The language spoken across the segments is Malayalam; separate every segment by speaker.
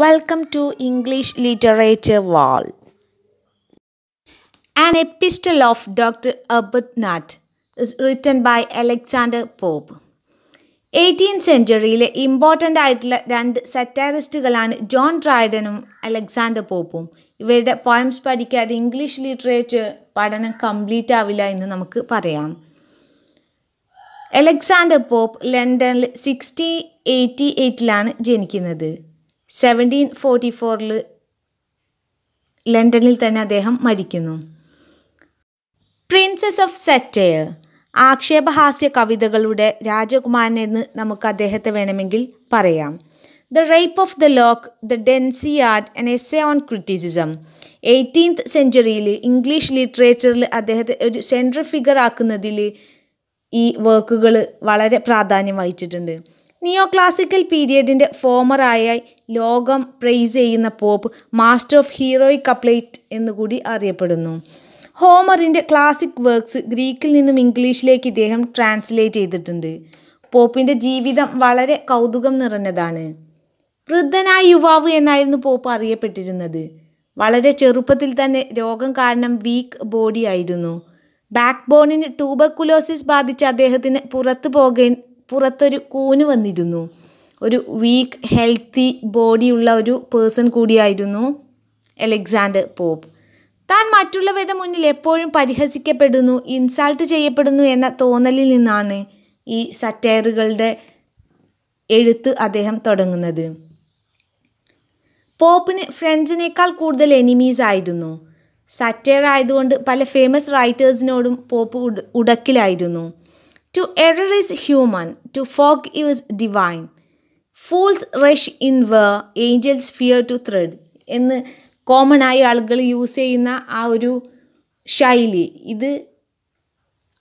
Speaker 1: വെൽക്കം ടു ഇംഗ്ലീഷ് ലിറ്ററേച്ചർ വാൾ an epistle of doctor Arbuthnot written by Alexander Pope eighteen സെഞ്ചുറിയിലെ ഇമ്പോർട്ടൻ്റ് ആയിട്ടുള്ള രണ്ട് സെറ്റാരിസ്റ്റുകളാണ് ജോൺ ട്രൈഡനും അലക്സാണ്ടർ പോപ്പും ഇവരുടെ പോയംസ് പഠിക്കാതെ ഇംഗ്ലീഷ് ലിറ്ററേച്ചർ പഠനം കംപ്ലീറ്റ് ആവില്ല എന്ന് നമുക്ക് പറയാം അലക്സാണ്ടർ പോപ്പ് ലണ്ടനിൽ സിക്സ്റ്റി എയ്റ്റി എയ്റ്റിലാണ് ജനിക്കുന്നത് സെവൻറ്റീൻ ഫോർട്ടി ഫോറിൽ ലണ്ടനിൽ തന്നെ അദ്ദേഹം മരിക്കുന്നു പ്രിൻസസ് ഓഫ് സെറ്റയർ ആക്ഷേപഹാസ്യ കവിതകളുടെ രാജകുമാരൻ എന്ന് നമുക്ക് അദ്ദേഹത്തെ വേണമെങ്കിൽ പറയാം the rape of the lock the Dunciad and essay on criticism eighteenth സെഞ്ചുറിയിൽ ഇംഗ്ലീഷ് ലിറ്ററേച്ചറിൽ അദ്ദേഹത്തെ ഒരു സെൻട്രൽ ഫിഗർ ആക്കുന്നതിൽ ഈ വർക്കുകൾ വളരെ പ്രാധാന്യം വഹിച്ചിട്ടുണ്ട് നിയോ ക്ലാസിക്കൽ പീരിയഡിൻ്റെ ഫോമറായി ലോകം പ്രൈസ് ചെയ്യുന്ന Pope master of heroic couplet എന്നുകൂടി അറിയപ്പെടുന്നു ഹോമറിൻ്റെ ക്ലാസിക് വർക്ക്സ് ഗ്രീക്കിൽ നിന്നും ഇംഗ്ലീഷിലേക്ക് ഇദ്ദേഹം ട്രാൻസ്ലേറ്റ് ചെയ്തിട്ടുണ്ട് പോപ്പിൻ്റെ ജീവിതം വളരെ കൗതുകം നിറഞ്ഞതാണ് വൃദ്ധനായ യുവാവ് എന്നായിരുന്നു പോപ്പ് അറിയപ്പെട്ടിരുന്നത് വളരെ ചെറുപ്പത്തിൽ തന്നെ രോഗം കാരണം വീക്ക് ബോഡി ആയിരുന്നു ബാക്ക് ബോണിന് ട്യൂബർകുലോസിസ് ബാധിച്ച അദ്ദേഹത്തിന് പുറത്തു പോകേ പുറത്തൊരു കൂന് വന്നിരുന്നു ഒരു വീക്ക് ഹെൽത്തി ബോഡിയുള്ള ഒരു പേഴ്സൺ കൂടിയായിരുന്നു അലക്സാണ്ടർ പോപ്പ് താൻ മറ്റുള്ളവരുടെ മുന്നിൽ എപ്പോഴും പരിഹസിക്കപ്പെടുന്നു ഇൻസൾട്ട് ചെയ്യപ്പെടുന്നു എന്ന തോന്നലിൽ നിന്നാണ് ഈ സറ്റയറുകളുടെ എഴുത്ത് അദ്ദേഹം തുടങ്ങുന്നത് പോപ്പിന് ഫ്രണ്ട്സിനേക്കാൾ കൂടുതൽ എനിമീസ് ആയിരുന്നു സറ്റയർ ആയതുകൊണ്ട് പല ഫേമസ് റൈറ്റേഴ്സിനോടും പോപ്പ് ഉടക്കിലായിരുന്നു To error is human, to forgive is divine. Fools rush in where angels fear to tread എന്ന് കോമൺ ആയി ആളുകൾ യൂസ് ചെയ്യുന്ന ആ ഒരു ശൈലി ഇത്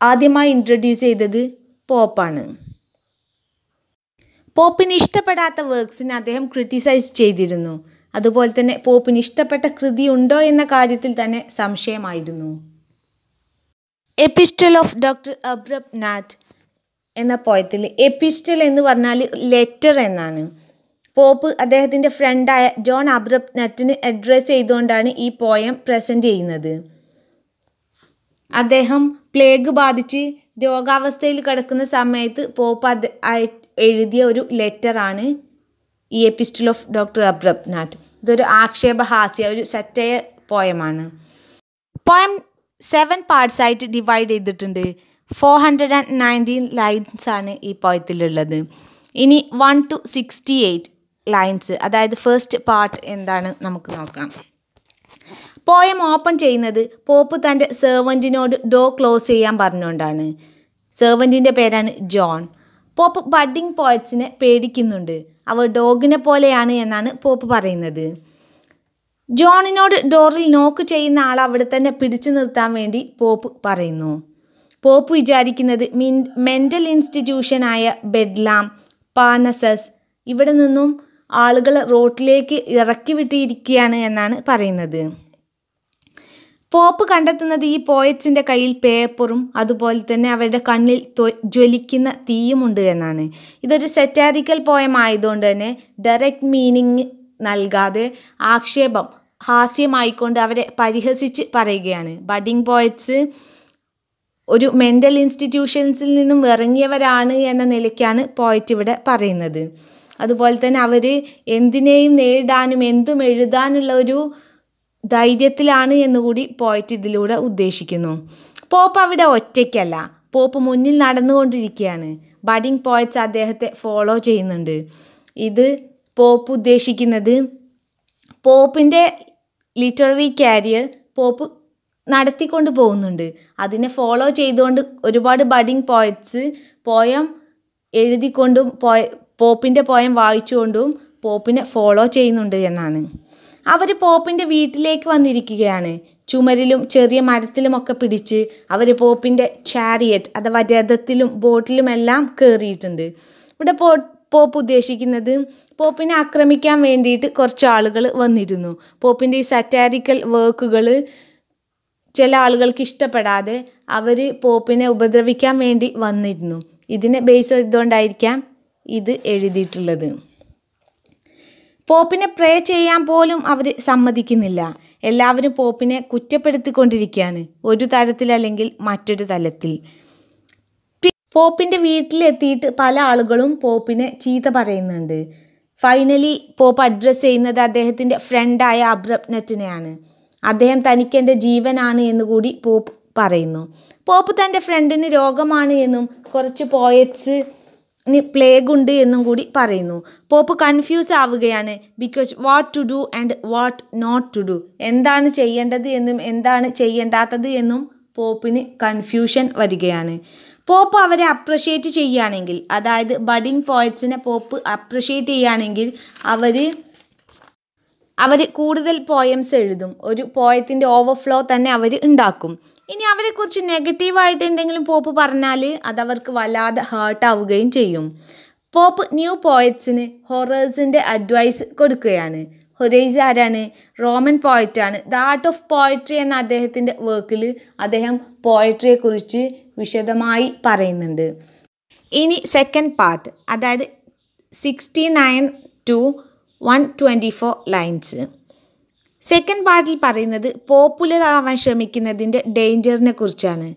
Speaker 1: ആദ്യമായി ഇൻട്രൊഡ്യൂസ് ചെയ്തത് പോപ്പാണ് പോപ്പിന് ഇഷ്ടപ്പെടാത്ത വർക്ക്സിനെ അദ്ദേഹം ക്രിട്ടിസൈസ് ചെയ്തിരുന്നു അതുപോലെ തന്നെ പോപ്പിന് ഇഷ്ടപ്പെട്ട കൃതി ഉണ്ടോ എന്ന കാര്യത്തിൽ തന്നെ സംശയമായിരുന്നു epistle of doctor Arbuthnot എന്ന പോയത്തിൽ എപ്പിസ്റ്റൽ എന്ന് പറഞ്ഞാൽ ലെറ്റർ എന്നാണ് പോപ്പ് അദ്ദേഹത്തിൻ്റെ ഫ്രണ്ടായ ജോൺ അബ്രപ്നറ്റിന് അഡ്രസ്സ് ചെയ്തുകൊണ്ടാണ് ഈ പോയം പ്രസൻറ്റ് ചെയ്യുന്നത് അദ്ദേഹം പ്ലേഗ് ബാധിച്ച് രോഗാവസ്ഥയിൽ കിടക്കുന്ന സമയത്ത് പോപ്പ് എഴുതിയ ഒരു ലെറ്ററാണ് ഈ എപ്പിസ്റ്റൽ ഓഫ് ഡോക്ടർ നാട്ട് ഇതൊരു ആക്ഷേപഹാസ്യ ഒരു സറ്റയ പോയമാണ് പോയം സെവൻ ആയിട്ട് ഡിവൈഡ് ചെയ്തിട്ടുണ്ട് ഫോർ ഹൺഡ്രഡ് ആൻഡ് നയൻറ്റീൻ ആണ് ഈ പോയത്തിലുള്ളത് ഇനി one two sixty eight lines അതായത് ഫസ്റ്റ് പാർട്ട് എന്താണ് നമുക്ക് നോക്കാം പോയം ഓപ്പൺ ചെയ്യുന്നത് പോപ്പ് തൻ്റെ സെർവൻറ്റിനോട് ഡോ ക്ലോസ് ചെയ്യാൻ പറഞ്ഞുകൊണ്ടാണ് സെർവൻറ്റിൻ്റെ പേരാണ് ജോൺ പോപ്പ് ബഡ്ഡിംഗ് പോയറ്റ്സിനെ പേടിക്കുന്നുണ്ട് അവർ ഡോഗിനെ പോലെയാണ് എന്നാണ് പോപ്പ് പറയുന്നത് ജോണിനോട് ഡോറിൽ നോക്ക് ചെയ്യുന്ന ആൾ അവിടെ തന്നെ പിടിച്ചു നിർത്താൻ വേണ്ടി പോപ്പ് പറയുന്നു പോപ്പ് വിചാരിക്കുന്നത് മിൻ മെൻ്റൽ ഇൻസ്റ്റിറ്റ്യൂഷനായ ബെഡ്ലാം പാനസസ് ഇവിടെ നിന്നും ആളുകൾ റോട്ടിലേക്ക് ഇറക്കി വിട്ടിയിരിക്കുകയാണ് എന്നാണ് പറയുന്നത് പോപ്പ് കണ്ടെത്തുന്നത് ഈ പോയറ്റ്സിൻ്റെ കയ്യിൽ പേപ്പറും അതുപോലെ തന്നെ അവരുടെ കണ്ണിൽ ജ്വലിക്കുന്ന തീയുമുണ്ട് എന്നാണ് ഇതൊരു സെറ്റാരിക്കൽ പോയം ആയതുകൊണ്ട് തന്നെ ഡയറക്റ്റ് മീനിങ് നൽകാതെ ആക്ഷേപം ഹാസ്യമായിക്കൊണ്ട് അവരെ പരിഹസിച്ച് പറയുകയാണ് ബഡിങ് പോയറ്റ്സ് ഒരു മെൻ്റൽ ഇൻസ്റ്റിറ്റ്യൂഷൻസിൽ നിന്നും ഇറങ്ങിയവരാണ് എന്ന നിലയ്ക്കാണ് പോയറ്റ് ഇവിടെ പറയുന്നത് അതുപോലെ തന്നെ അവർ എന്തിനേയും നേരിടാനും എന്തും എഴുതാനുള്ള ഒരു ധൈര്യത്തിലാണ് എന്നുകൂടി പോയറ്റ് ഇതിലൂടെ ഉദ്ദേശിക്കുന്നു പോപ്പ് അവിടെ ഒറ്റയ്ക്കല്ല പോപ്പ് മുന്നിൽ നടന്നുകൊണ്ടിരിക്കുകയാണ് ബഡിങ് പോയറ്റ്സ് അദ്ദേഹത്തെ ഫോളോ ചെയ്യുന്നുണ്ട് ഇത് പോപ്പ് ഉദ്ദേശിക്കുന്നത് പോപ്പിൻ്റെ ലിറ്റററി കാരിയർ പോപ്പ് നടത്തിക്കൊണ്ട് പോകുന്നുണ്ട് അതിനെ ഫോളോ ചെയ്തുകൊണ്ട് ഒരുപാട് ബഡിങ് പോയറ്റ്സ് പോയം എഴുതിക്കൊണ്ടും പോയ പോപ്പിൻ്റെ പോയം വായിച്ചുകൊണ്ടും പോപ്പിനെ ഫോളോ ചെയ്യുന്നുണ്ട് എന്നാണ് അവർ പോപ്പിൻ്റെ വീട്ടിലേക്ക് വന്നിരിക്കുകയാണ് ചുമരിലും ചെറിയ മരത്തിലുമൊക്കെ പിടിച്ച് അവർ പോപ്പിൻ്റെ ചാരിയറ്റ് അഥവാ രഥത്തിലും ബോട്ടിലുമെല്ലാം കയറിയിട്ടുണ്ട് ഇവിടെ പോ പോപ്പ് ഉദ്ദേശിക്കുന്നത് പോപ്പിനെ ആക്രമിക്കാൻ വേണ്ടിയിട്ട് കുറച്ച് ആളുകൾ വന്നിരുന്നു പോപ്പിൻ്റെ ഈ സറ്റാരിക്കൽ വർക്കുകൾ ചില ആളുകൾക്ക് ഇഷ്ടപ്പെടാതെ അവർ പോപ്പിനെ ഉപദ്രവിക്കാൻ വേണ്ടി വന്നിരുന്നു ഇതിനെ ബേസ് ചെയ്തുകൊണ്ടായിരിക്കാം ഇത് എഴുതിയിട്ടുള്ളത് പോപ്പിനെ പ്രേ ചെയ്യാൻ പോലും അവർ സമ്മതിക്കുന്നില്ല എല്ലാവരും പോപ്പിനെ കുറ്റപ്പെടുത്തിക്കൊണ്ടിരിക്കുകയാണ് ഒരു തരത്തിലല്ലെങ്കിൽ മറ്റൊരു തലത്തിൽ പോപ്പിൻ്റെ വീട്ടിലെത്തിയിട്ട് പല ആളുകളും പോപ്പിനെ ചീത്ത പറയുന്നുണ്ട് ഫൈനലി പോപ്പ് അഡ്രസ്സ് ചെയ്യുന്നത് അദ്ദേഹത്തിൻ്റെ ഫ്രണ്ടായ അബ്രബ്നറ്റിനെയാണ് അദ്ദേഹം തനിക്ക് എൻ്റെ ജീവനാണ് എന്ന് കൂടി പോപ്പ് പറയുന്നു പോപ്പ് തൻ്റെ ഫ്രണ്ടിന് രോഗമാണ് എന്നും കുറച്ച് പോയറ്റ്സ് പ്ലേഗ് ഉണ്ട് എന്നും കൂടി പറയുന്നു പോപ്പ് കൺഫ്യൂസ് ആവുകയാണ് because what to do and what not to do എന്താണ് ചെയ്യേണ്ടത് എന്നും എന്താണ് ചെയ്യേണ്ടാത്തത് എന്നും പോപ്പിന് കൺഫ്യൂഷൻ വരികയാണ് പോപ്പ് അവരെ അപ്രിഷ്യേറ്റ് ചെയ്യുകയാണെങ്കിൽ അതായത് ബഡിങ് പോയറ്റ്സിനെ പോപ്പ് അപ്രിഷ്യേറ്റ് ചെയ്യുകയാണെങ്കിൽ അവർ അവർ കൂടുതൽ പോയംസ് എഴുതും ഒരു പോയത്തിൻ്റെ ഓവർഫ്ലോ തന്നെ അവർ ഉണ്ടാക്കും ഇനി അവരെക്കുറിച്ച് നെഗറ്റീവായിട്ട് എന്തെങ്കിലും പോപ്പ് പറഞ്ഞാൽ അവർക്ക് വല്ലാതെ ഹേർട്ടാവുകയും ചെയ്യും പോപ്പ് ന്യൂ പോയറ്റ്സിന് ഹൊറേഴ്സിൻ്റെ അഡ്വൈസ് കൊടുക്കുകയാണ് ഹൊറേജ് ആരാണ് റോമൻ പോയറ്റാണ് ദ ആർട്ട് ഓഫ് പോയട്രി എന്ന അദ്ദേഹത്തിൻ്റെ വർക്കിൽ അദ്ദേഹം പോയട്രിയെക്കുറിച്ച് വിശദമായി പറയുന്നുണ്ട് ഇനി സെക്കൻഡ് പാർട്ട് അതായത് sixty nine to one twenty four lines second പാർട്ടിൽ പറയുന്നത് പോപ്പുലർ ആവാൻ ശ്രമിക്കുന്നതിൻ്റെ ഡേഞ്ചറിനെ കുറിച്ചാണ്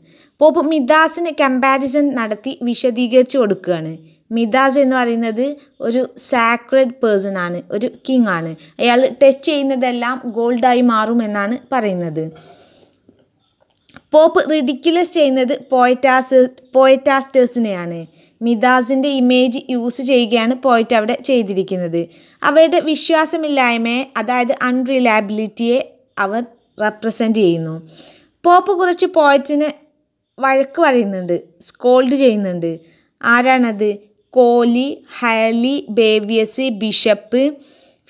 Speaker 1: പോപ്പ് മിദാസിന് കമ്പാരിസൺ നടത്തി വിശദീകരിച്ചു കൊടുക്കുകയാണ് മിദാസ് എന്ന് പറയുന്നത് ഒരു സാക്രഡ് പേഴ്സൺ ആണ് ഒരു കിങ് ആണ് അയാൾ ടച്ച് ചെയ്യുന്നതെല്ലാം ഗോൾഡായി മാറും എന്നാണ് പറയുന്നത് പോപ്പ് റിഡിക്യുലസ് ചെയ്യുന്നത് പോയറ്റാസ് പോയറ്റാസ്റ്റേഴ്സിനെയാണ് മിതാസിൻ്റെ ഇമേജ് യൂസ് ചെയ്യുകയാണ് പോയിറ്റ് അവിടെ ചെയ്തിരിക്കുന്നത് അവരുടെ വിശ്വാസമില്ലായ്മയെ അതായത് അൺറിലയബിലിറ്റിയെ അവർ റെപ്രസെൻ്റ് ചെയ്യുന്നു പോപ്പ് കുറച്ച് പോയറ്റിന് വഴക്ക് പറയുന്നുണ്ട് സ്കോൾഡ് ചെയ്യുന്നുണ്ട് ആരാണത് Colley Henley Bavius Bishop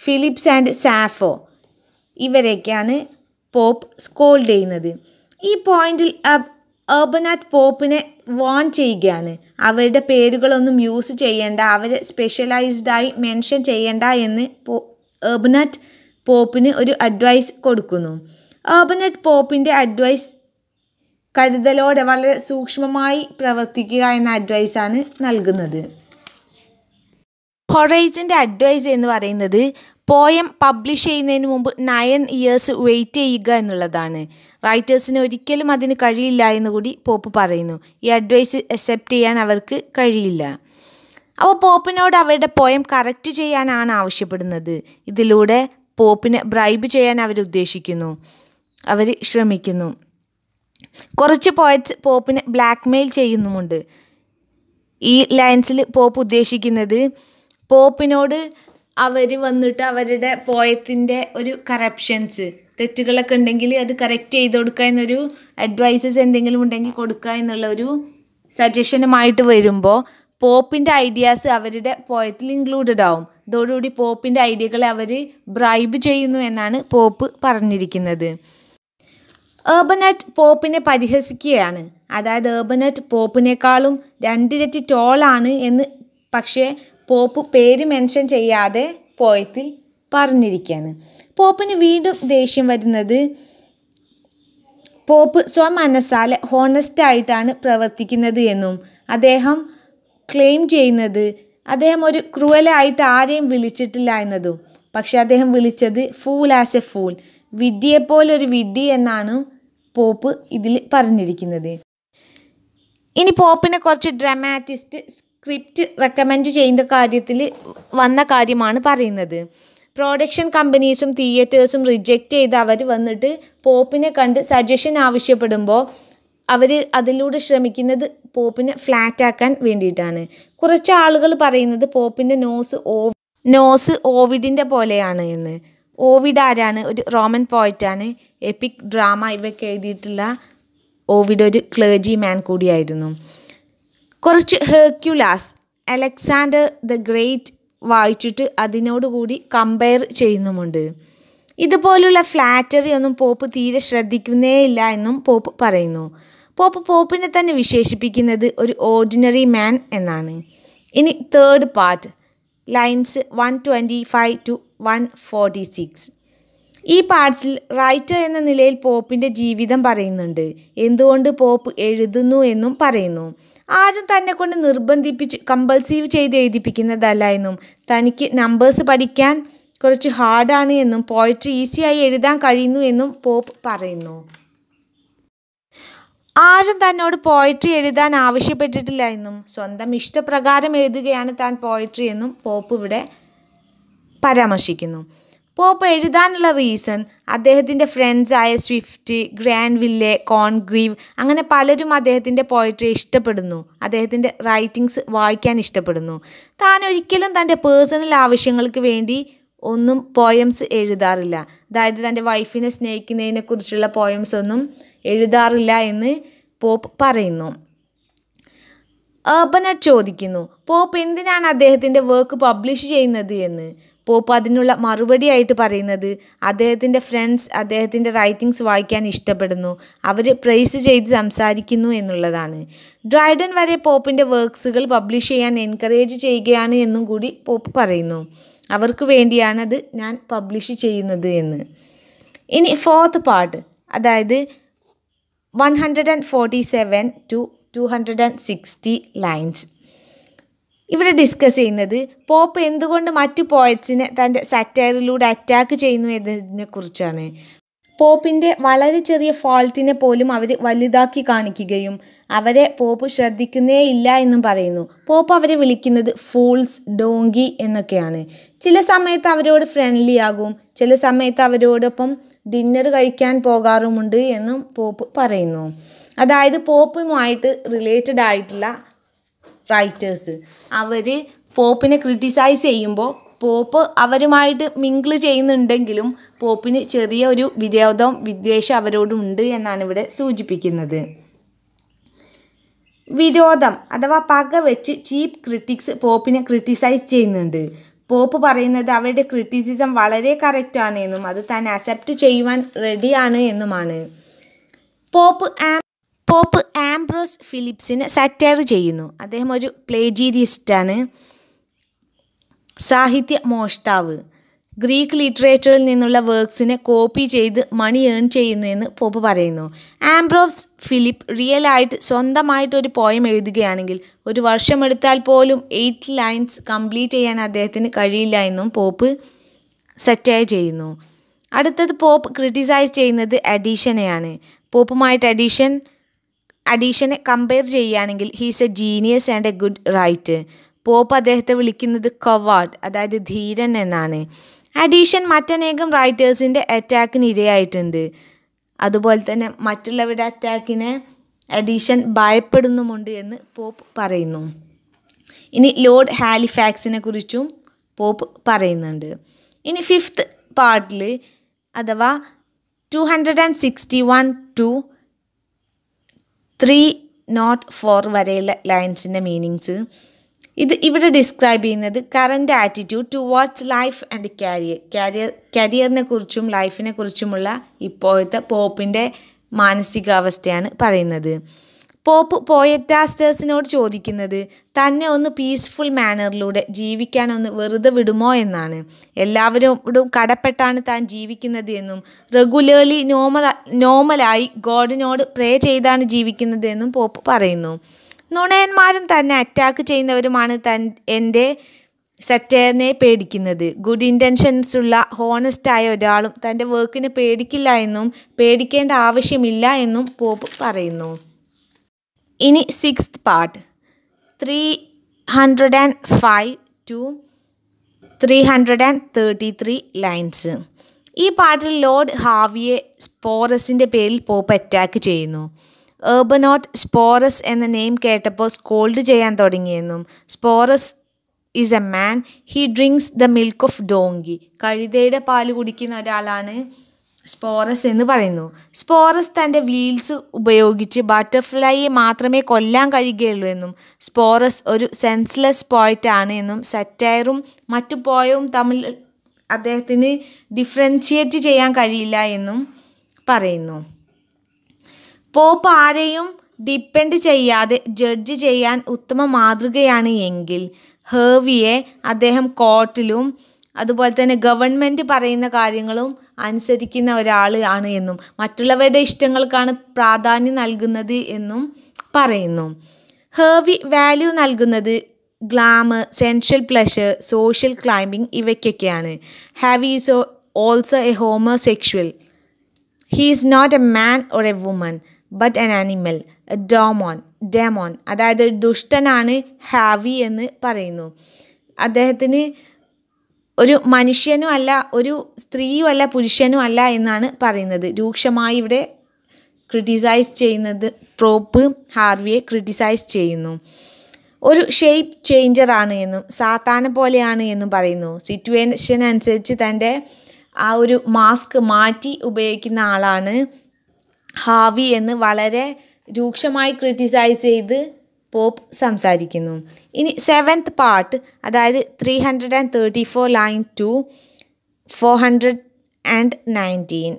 Speaker 1: Philips and Sappho ഇവരെയൊക്കെയാണ് പോപ്പ് സ്കോൾഡ് ചെയ്യുന്നത് ഈ പോയിന്റിൽ അർബനാറ്റ് പോപ്പിനെ വാൺ ചെയ്യുകയാണ് അവരുടെ പേരുകളൊന്നും യൂസ് ചെയ്യേണ്ട അവരെ സ്പെഷ്യലൈസ്ഡായി മെൻഷൻ ചെയ്യേണ്ട എന്ന് പോ ഏർബനാറ്റ് പോപ്പിന് ഒരു അഡ്വൈസ് കൊടുക്കുന്നു ഏർബനാറ്റ് പോപ്പിൻ്റെ അഡ്വൈസ് കരുതലോടെ വളരെ സൂക്ഷ്മമായി പ്രവർത്തിക്കുക എന്ന അഡ്വൈസാണ് നൽകുന്നത് ഹൊറൈസിൻ്റെ അഡ്വൈസ് എന്ന് പറയുന്നത് പോയം പബ്ലിഷ് ചെയ്യുന്നതിന് മുമ്പ് നയൻ ഇയേഴ്സ് വെയിറ്റ് ചെയ്യുക എന്നുള്ളതാണ് റൈറ്റേഴ്സിന് ഒരിക്കലും അതിന് കഴിയില്ല എന്ന് കൂടി പോപ്പ് പറയുന്നു ഈ അഡ്വൈസ് അക്സെപ്റ്റ് ചെയ്യാൻ അവർക്ക് കഴിയില്ല അപ്പോൾ പോപ്പിനോട് അവരുടെ പോയം കറക്റ്റ് ചെയ്യാനാണ് ആവശ്യപ്പെടുന്നത് ഇതിലൂടെ പോപ്പിനെ ബ്രൈബ് ചെയ്യാൻ അവർ ഉദ്ദേശിക്കുന്നു അവർ ശ്രമിക്കുന്നു കുറച്ച് പോയറ്റ്സ് പോപ്പിനെ ബ്ലാക്ക്മെയിൽ ചെയ്യുന്നുമുണ്ട് ഈ ലൈൻസിൽ പോപ്പ് ഉദ്ദേശിക്കുന്നത് പോപ്പിനോട് അവർ വന്നിട്ട് അവരുടെ പോയത്തിൻ്റെ ഒരു കറപ്ഷൻസ് തെറ്റുകളൊക്കെ ഉണ്ടെങ്കിൽ അത് കറക്റ്റ് ചെയ്ത് കൊടുക്കുക എന്നൊരു അഡ്വൈസസ് എന്തെങ്കിലും ഉണ്ടെങ്കിൽ കൊടുക്കുക എന്നുള്ള ഒരു സജഷനുമായിട്ട് വരുമ്പോൾ പോപ്പിൻ്റെ ഐഡിയാസ് അവരുടെ പോയത്തിൽ ഇൻക്ലൂഡഡ് ആവും ഇതോടുകൂടി പോപ്പിൻ്റെ ഐഡിയകളെ അവർ ബ്രൈബ് ചെയ്യുന്നു എന്നാണ് പോപ്പ് പറഞ്ഞിരിക്കുന്നത് ഏർബനറ്റ് പോപ്പിനെ പരിഹസിക്കുകയാണ് അതായത് ഏർബനറ്റ് പോപ്പിനേക്കാളും രണ്ടിരട്ടി ടോളാണ് എന്ന് പക്ഷേ പോപ്പ് പേര് മെൻഷൻ ചെയ്യാതെ പോയത്തിൽ പറഞ്ഞിരിക്കുകയാണ് പോപ്പിന് വീണ്ടും ദേഷ്യം വരുന്നത് പോപ്പ് ഹോണസ്റ്റ് ഹോണസ്റ്റായിട്ടാണ് പ്രവർത്തിക്കുന്നത് എന്നും അദ്ദേഹം ക്ലെയിം ചെയ്യുന്നത് അദ്ദേഹം ഒരു ക്രൂവലായിട്ട് ആരെയും വിളിച്ചിട്ടില്ല എന്നതും പക്ഷെ അദ്ദേഹം വിളിച്ചത് ഫൂൾ ആസ് എ ഫൂൾ വിഡ്ഢിയെപ്പോലൊരു വിഡ്ഢി എന്നാണ് പോപ്പ് ഇതിൽ പറഞ്ഞിരിക്കുന്നത് ഇനി പോപ്പിനെ കുറച്ച് ഡ്രമാറ്റിസ്റ്റ് സ്ക്രിപ്റ്റ് റെക്കമെൻഡ് ചെയ്യുന്ന കാര്യത്തിൽ വന്ന കാര്യമാണ് പറയുന്നത് പ്രൊഡക്ഷൻ കമ്പനീസും തിയേറ്റേഴ്സും റിജക്റ്റ് ചെയ്ത് അവർ വന്നിട്ട് പോപ്പിനെ കണ്ട് സജഷൻ ആവശ്യപ്പെടുമ്പോൾ അവർ അതിലൂടെ ശ്രമിക്കുന്നത് പോപ്പിനെ ഫ്ലാറ്റ് ആക്കാൻ വേണ്ടിയിട്ടാണ് കുറച്ച് ആളുകൾ പറയുന്നത് പോപ്പിൻ്റെ നോസ് ഓ നോസ് ഓവിഡിൻ്റെ പോലെയാണ് എന്ന് ഓവിഡ് ആരാണ് ഒരു റോമൻ പോയിറ്റാണ് എപ്പിക് ഡ്രാമ ഇവയൊക്കെ എഴുതിയിട്ടുള്ള ഓവിഡ് ഒരു ക്ലേജി മാൻ കൂടിയായിരുന്നു കുറച്ച് ഹേർക്യുലാസ് അലക്സാണ്ടർ ദ ഗ്രേറ്റ് വായിച്ചിട്ട് അതിനോടുകൂടി കമ്പയർ ചെയ്യുന്നുമുണ്ട് ഇതുപോലുള്ള ഫ്ലാറ്ററി ഒന്നും പോപ്പ് തീരെ ശ്രദ്ധിക്കുന്നേയില്ല എന്നും പോപ്പ് പറയുന്നു പോപ്പ് പോപ്പിനെ തന്നെ വിശേഷിപ്പിക്കുന്നത് ഒരു ഓർഡിനറി മാൻ എന്നാണ് ഇനി third part lines one twenty five to one forty six ഈ പാർട്സിൽ റൈറ്റർ എന്ന നിലയിൽ പോപ്പിൻ്റെ ജീവിതം പറയുന്നുണ്ട് എന്തുകൊണ്ട് പോപ്പ് എഴുതുന്നു എന്നും പറയുന്നു ആരും തന്നെ കൊണ്ട് നിർബന്ധിപ്പിച്ച് കമ്പൾസീവ് ചെയ്ത് എഴുതിപ്പിക്കുന്നതല്ല എന്നും തനിക്ക് നമ്പേഴ്സ് പഠിക്കാൻ കുറച്ച് ഹാർഡാണ് എന്നും പോയട്രി ഈസിയായി എഴുതാൻ കഴിയുന്നു എന്നും പോപ്പ് പറയുന്നു ആരും തന്നോട് പോയട്രി എഴുതാൻ ആവശ്യപ്പെട്ടിട്ടില്ല എന്നും സ്വന്തം ഇഷ്ടപ്രകാരം എഴുതുകയാണ് താൻ പോയട്രി എന്നും പോപ്പ് ഇവിടെ പരാമർശിക്കുന്നു പോപ്പ് എഴുതാനുള്ള റീസൺ അദ്ദേഹത്തിൻ്റെ ഫ്രണ്ട്സായ സ്വിഫ്റ്റ് ഗ്രാൻവില്ലെ കോൺഗ്രീവ് അങ്ങനെ പലരും അദ്ദേഹത്തിൻ്റെ പോയട്രി ഇഷ്ടപ്പെടുന്നു അദ്ദേഹത്തിൻ്റെ റൈറ്റിങ്സ് വായിക്കാൻ ഇഷ്ടപ്പെടുന്നു താൻ ഒരിക്കലും തൻ്റെ പേഴ്സണൽ ആവശ്യങ്ങൾക്ക് വേണ്ടി ഒന്നും പോയംസ് എഴുതാറില്ല അതായത് തൻ്റെ വൈഫിനെ സ്നേഹിക്കുന്നതിനെക്കുറിച്ചുള്ള പോയംസ് ഒന്നും എഴുതാറില്ല എന്ന് പോപ്പ് പറയുന്നു ഏർബനറ്റ് ചോദിക്കുന്നു പോപ്പ് എന്തിനാണ് അദ്ദേഹത്തിൻ്റെ വർക്ക് പബ്ലിഷ് ചെയ്യുന്നത് എന്ന് പോപ്പ് അതിനുള്ള മറുപടിയായിട്ട് പറയുന്നത് അദ്ദേഹത്തിൻ്റെ ഫ്രണ്ട്സ് അദ്ദേഹത്തിൻ്റെ റൈറ്റിങ്സ് വായിക്കാൻ ഇഷ്ടപ്പെടുന്നു അവർ പ്രൈസ് ചെയ്ത് സംസാരിക്കുന്നു എന്നുള്ളതാണ് ഡ്രൈഡൻ വരെ പോപ്പിൻ്റെ വർക്ക്സുകൾ പബ്ലിഷ് ചെയ്യാൻ എൻകറേജ് ചെയ്യുകയാണ് എന്നും കൂടി പോപ്പ് പറയുന്നു അവർക്ക് വേണ്ടിയാണത് ഞാൻ പബ്ലിഷ് ചെയ്യുന്നത് എന്ന് ഇനി ഫോർത്ത് പാർട്ട് അതായത് one hundred and forty seven to two hundred and sixty lines ഇവിടെ ഡിസ്കസ് ചെയ്യുന്നത് പോപ്പ് എന്തുകൊണ്ട് മറ്റു പോയറ്റ്സിനെ തൻ്റെ സറ്റയറിലൂടെ അറ്റാക്ക് ചെയ്യുന്നു എന്നതിനെക്കുറിച്ചാണ് പോപ്പിൻ്റെ വളരെ ചെറിയ ഫോൾട്ടിനെ പോലും അവർ വലുതാക്കി കാണിക്കുകയും അവരെ പോപ്പ് ശ്രദ്ധിക്കുന്നേ ഇല്ല എന്നും പറയുന്നു പോപ്പ് അവരെ വിളിക്കുന്നത് ഫൂൾസ് ഡോങ്കി എന്നൊക്കെയാണ് ചില സമയത്ത് അവരോട് ഫ്രണ്ട്ലി ആകും ചില സമയത്ത് അവരോടൊപ്പം ഡിന്നർ കഴിക്കാൻ പോകാറുമുണ്ട് എന്നും പോപ്പ് പറയുന്നു അതായത് പോപ്പുമായിട്ട് റിലേറ്റഡ് ആയിട്ടുള്ള റൈറ്റേഴ്സ് അവർ പോപ്പിനെ ക്രിട്ടിസൈസ് ചെയ്യുമ്പോൾ പോപ്പ് അവരുമായിട്ട് മിങ്കിൾ ചെയ്യുന്നുണ്ടെങ്കിലും പോപ്പിന് ചെറിയ ഒരു വിരോധം വിദ്വേഷം അവരോടുണ്ട് എന്നാണ് ഇവിടെ സൂചിപ്പിക്കുന്നത് വിരോധം അഥവാ പക വെച്ച് ചീപ്പ് ക്രിട്ടിക്സ് പോപ്പിനെ ക്രിട്ടിസൈസ് ചെയ്യുന്നുണ്ട് പോപ്പ് പറയുന്നത് അവരുടെ ക്രിറ്റിസിസം വളരെ കറക്റ്റാണ് എന്നും അത് താൻ അക്സെപ്റ്റ് ചെയ്യുവാൻ റെഡിയാണ് എന്നുമാണ് പോപ്പ് ആ പോപ്പ് ആംബ്രോസ് ഫിലിപ്സിനെ സാറ്റയർ ചെയ്യുന്നു അദ്ദേഹം ഒരു പ്ലേജീരിസ്റ്റാണ് സാഹിത്യ മോഷ്ടാവ് ഗ്രീക്ക് ലിറ്ററേച്ചറിൽ നിന്നുള്ള വർക്ക്സിനെ കോപ്പി ചെയ്ത് മണി ഏൺ ചെയ്യുന്നു എന്ന് പോപ്പ് പറയുന്നു ആംബ്രോസ് ഫിലിപ്പ് റിയലായിട്ട് സ്വന്തമായിട്ട് ഒരു പോയം എഴുതുകയാണെങ്കിൽ ഒരു വർഷമെടുത്താൽ പോലും എയ്റ്റ് ലൈൻസ് കംപ്ലീറ്റ് ചെയ്യാൻ അദ്ദേഹത്തിന് കഴിയില്ല എന്നും പോപ്പ് സെറ്റായ ചെയ്യുന്നു അടുത്തത് പോപ്പ് ക്രിട്ടിസൈസ് ചെയ്യുന്നത് അഡീഷനെയാണ് പോപ്പുമായിട്ട് അഡീഷൻ അഡീഷനെ കമ്പയർ ചെയ്യുകയാണെങ്കിൽ he's a genius and a good writer Pope അദ്ദേഹത്തെ വിളിക്കുന്നത് കവാഡ് അതായത് ധീരൻ എന്നാണ് അഡീഷൻ മറ്റനേകം റൈറ്റേഴ്സിൻ്റെ അറ്റാക്കിന് ഇരയായിട്ടുണ്ട് അതുപോലെ തന്നെ മറ്റുള്ളവരുടെ അറ്റാക്കിനെ അഡീഷൻ ഭയപ്പെടുന്നുമുണ്ട് എന്ന് പോപ്പ് പറയുന്നു ഇനി ലോർഡ് ഹാലിഫാക്സിനെ കുറിച്ചും പോപ്പ് പറയുന്നുണ്ട് ഇനി ഫിഫ്ത്ത് പാർട്ടിൽ അഥവാ two hundred and sixty one to three nought four വരെയുള്ള ലൈൻസിൻ്റെ മീനിങ്സ് ഇത് ഇവിടെ ഡിസ്ക്രൈബ് ചെയ്യുന്നത് current attitude towards life and career career കരിയറിനെ കുറിച്ചും ലൈഫിനെ കുറിച്ചുമുള്ള ഇപ്പോഴത്തെ പോപ്പിൻ്റെ മാനസികാവസ്ഥയാണ് പറയുന്നത് പോപ്പ് പോയറ്റാസ്റ്റേഴ്സിനോട് ചോദിക്കുന്നത് തന്നെ ഒന്ന് പീസ്ഫുൾ മാനറിലൂടെ ജീവിക്കാനൊന്ന് വെറുതെ വിടുമോ എന്നാണ് എല്ലാവരോടും കടപ്പെട്ടാണ് താൻ ജീവിക്കുന്നത് എന്നും റെഗുലർലി നോമൽ നോർമലായി ഗോഡിനോട് പ്രേ ചെയ്താണ് ജീവിക്കുന്നത് എന്നും പോപ്പ് പറയുന്നു നുണയന്മാരും തന്നെ അറ്റാക്ക് ചെയ്യുന്നവരുമാണ് തൻ എൻ്റെ സെറ്റേറിനെ പേടിക്കുന്നത് ഗുഡ് ഇൻറ്റൻഷൻസ് ഉള്ള ഹോണസ്റ്റായ ഒരാളും തൻ്റെ വർക്കിനെ പേടിക്കില്ല എന്നും പേടിക്കേണ്ട ആവശ്യമില്ല എന്നും പോപ്പ് പറയുന്നു ഇനി six part three hundred and five to three hundred and thirty three lines ഈ പാട്ടിൽ ലോർഡ് ഹാവിയെ സ്പോറസിൻ്റെ പേരിൽ പോപ്പ് അറ്റാക്ക് ചെയ്യുന്നു ഏർബനോട്ട് സ്പോറസ് എന്ന നെയിം കേട്ടപ്പോൾ സ്കോൾഡ് ചെയ്യാൻ തുടങ്ങിയെന്നും Sporus is a man he drinks the milk of donkey കഴുതയുടെ പാല് കുടിക്കുന്ന ഒരാളാണ് സ്പോറസ് എന്ന് പറയുന്നു സ്പോറസ് തൻ്റെ വീൽസ് ഉപയോഗിച്ച് ബട്ടർഫ്ലൈയെ മാത്രമേ കൊല്ലാൻ കഴിയുകയുള്ളൂ എന്നും സ്പോറസ് ഒരു സെൻസ്ലെസ് ആണ് എന്നും സറ്റയറും മറ്റു പോയവും തമ്മിൽ അദ്ദേഹത്തിന് ഡിഫറൻഷിയേറ്റ് ചെയ്യാൻ കഴിയില്ല എന്നും പറയുന്നു പോപ്പ് ആരെയും ഡിപ്പെൻഡ് ചെയ്യാതെ ജഡ്ജ് ചെയ്യാൻ ഉത്തമ മാതൃകയാണ് എങ്കിൽ ഹേവിയെ അദ്ദേഹം കോർട്ടിലും അതുപോലെ തന്നെ ഗവൺമെൻറ് പറയുന്ന കാര്യങ്ങളും അനുസരിക്കുന്ന ഒരാൾ ആണ് എന്നും മറ്റുള്ളവരുടെ ഇഷ്ടങ്ങൾക്കാണ് പ്രാധാന്യം നൽകുന്നത് എന്നും പറയുന്നു ഹേവി വാല്യൂ നൽകുന്നത് glamour sensual pleasure social climbing ഇവയ്ക്കൊക്കെയാണ് Hervey is also a homosexual he is not a man or a woman but an animal demon demon അതായത് ദുഷ്ടനാണ് ഹാവി എന്ന് പറയുന്നു അദ്ദേഹത്തിന് ഒരു മനുഷ്യനും അല്ല ഒരു സ്ത്രീയും അല്ല പുരുഷനും അല്ല എന്നാണ് പറയുന്നത് രൂക്ഷമായി ഇവിടെ ക്രിട്ടിസൈസ് ചെയ്യുന്നത് പ്രോപ്പ് ഹാർവിയെ ക്രിട്ടിസൈസ് ചെയ്യുന്നു ഒരു ഷേപ്പ് ആണ് എന്നും സാത്താനെ പോലെയാണ് എന്നും പറയുന്നു സിറ്റുവേഷൻ അനുസരിച്ച് തൻ്റെ ആ ഒരു മാസ്ക് മാറ്റി ഉപയോഗിക്കുന്ന ആളാണ് ഹാവി എന്ന് വളരെ രൂക്ഷമായി ക്രിട്ടിസൈസ് ചെയ്ത് പോപ്പ് സംസാരിക്കുന്നു ഇനി സെവൻത്ത് പാർട്ട് അതായത് three hundred and thirty four line to four hundred and nineteen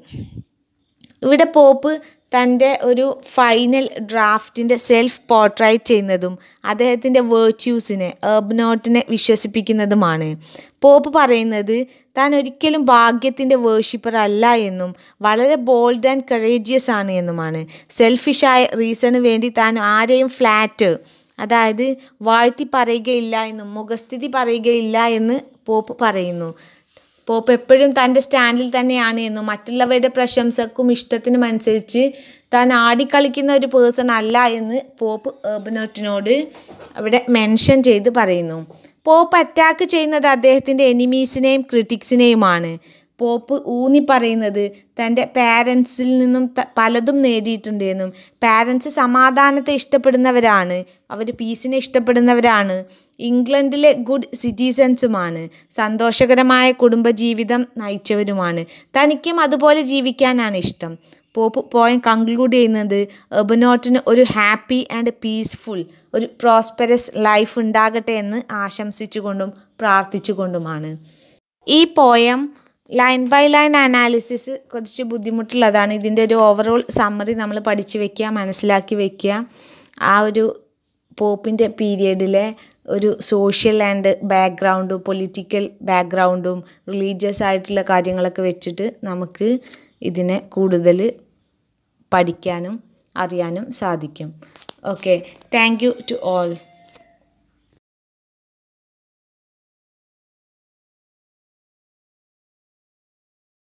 Speaker 1: ഇവിടെ പോപ്പ് തൻ്റെ ഒരു ഫൈനൽ ഡ്രാഫ്റ്റിൻ്റെ സെൽഫ് പോർട്രൈറ്റ് ചെയ്യുന്നതും അദ്ദേഹത്തിൻ്റെ വേർച്യൂസിനെ ഏബ്നോട്ടിനെ വിശ്വസിപ്പിക്കുന്നതുമാണ് പോപ്പ് പറയുന്നത് താൻ ഒരിക്കലും ഭാഗ്യത്തിൻ്റെ വേർഷിപ്പർ അല്ല എന്നും വളരെ ബോൾഡ് ആൻഡ് കറേജിയസ് ആണ് എന്നുമാണ് സെൽഫിഷായ റീസണിന് വേണ്ടി താൻ ആരെയും ഫ്ലാറ്റ് അതായത് വാഴ്ത്തി പറയുകയില്ല എന്നും മുഖസ്ഥിതി പറയുകയില്ല എന്ന് പോപ്പ് പറയുന്നു പോപ്പ് എപ്പോഴും തൻ്റെ സ്റ്റാൻഡിൽ തന്നെയാണ് എന്നും മറ്റുള്ളവരുടെ പ്രശംസക്കും ഇഷ്ടത്തിനും അനുസരിച്ച് താൻ ആടിക്കളിക്കുന്ന ഒരു പേഴ്സൺ അല്ല എന്ന് പോപ്പ് ഏബനോട്ടിനോട് അവിടെ മെൻഷൻ ചെയ്ത് പറയുന്നു പോപ്പ് അറ്റാക്ക് ചെയ്യുന്നത് അദ്ദേഹത്തിൻ്റെ എനിമീസിനെയും ക്രിട്ടിക്സിനെയുമാണ് പോപ്പ് ഊന്നി പറയുന്നത് തൻ്റെ പാരൻസിൽ നിന്നും പലതും നേടിയിട്ടുണ്ട് എന്നും പാരൻസ് സമാധാനത്തെ ഇഷ്ടപ്പെടുന്നവരാണ് അവർ പീസിനെ ഇഷ്ടപ്പെടുന്നവരാണ് ഇംഗ്ലണ്ടിലെ ഗുഡ് സിറ്റിസൻസുമാണ് സന്തോഷകരമായ കുടുംബജീവിതം നയിച്ചവരുമാണ് തനിക്കും അതുപോലെ ജീവിക്കാനാണ് ഇഷ്ടം പോപ്പ് പോയം കൺക്ലൂഡ് ചെയ്യുന്നത് എബനോട്ടിന് ഒരു ഹാപ്പി ആൻഡ് പീസ്ഫുൾ ഒരു പ്രോസ്പെറസ് ലൈഫ് ഉണ്ടാകട്ടെ എന്ന് ആശംസിച്ചുകൊണ്ടും പ്രാർത്ഥിച്ചുകൊണ്ടുമാണ് ഈ poem line by line analysis കുറച്ച് ബുദ്ധിമുട്ടുള്ളതാണ് ഇതിൻ്റെ ഒരു ഓവറോൾ സമ്മറി നമ്മൾ പഠിച്ചു വയ്ക്കുക മനസ്സിലാക്കി വയ്ക്കുക ആ ഒരു പോപ്പിൻ്റെ പീരിയഡിലെ ഒരു സോഷ്യൽ ആൻഡ് ബാക്ക്ഗ്രൗണ്ടും പൊളിറ്റിക്കൽ ബാക്ക്ഗ്രൗണ്ടും റിലീജിയസ് ആയിട്ടുള്ള കാര്യങ്ങളൊക്കെ വെച്ചിട്ട് നമുക്ക് ഇതിനെ കൂടുതൽ പഠിക്കാനും അറിയാനും സാധിക്കും okay thank you to all